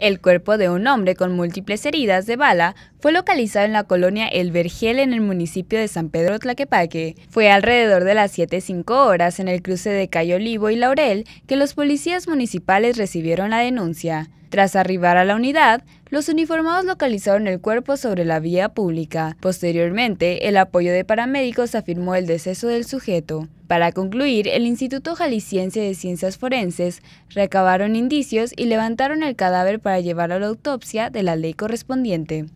El cuerpo de un hombre con múltiples heridas de bala fue localizado en la colonia El Vergel en el municipio de San Pedro Tlaquepaque. Fue alrededor de las 7.05 horas en el cruce de Calle Olivo y Laurel que los policías municipales recibieron la denuncia. Tras arribar a la unidad, los uniformados localizaron el cuerpo sobre la vía pública. Posteriormente, el apoyo de paramédicos afirmó el deceso del sujeto. Para concluir, el Instituto Jalisciense de Ciencias Forenses recabaron indicios y levantaron el cadáver para llevar a la autopsia de la ley correspondiente.